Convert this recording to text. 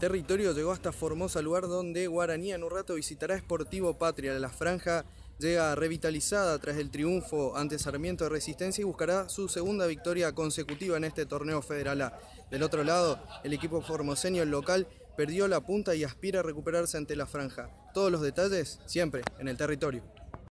Territorio llegó hasta Formosa, lugar donde Guaraní en un rato visitará Sportivo Patria. La franja llega revitalizada tras el triunfo ante Sarmiento de Resistencia y buscará su segunda victoria consecutiva en este torneo federal A. Del otro lado, el equipo formoseño local perdió la punta y aspira a recuperarse ante la franja. Todos los detalles siempre en el territorio.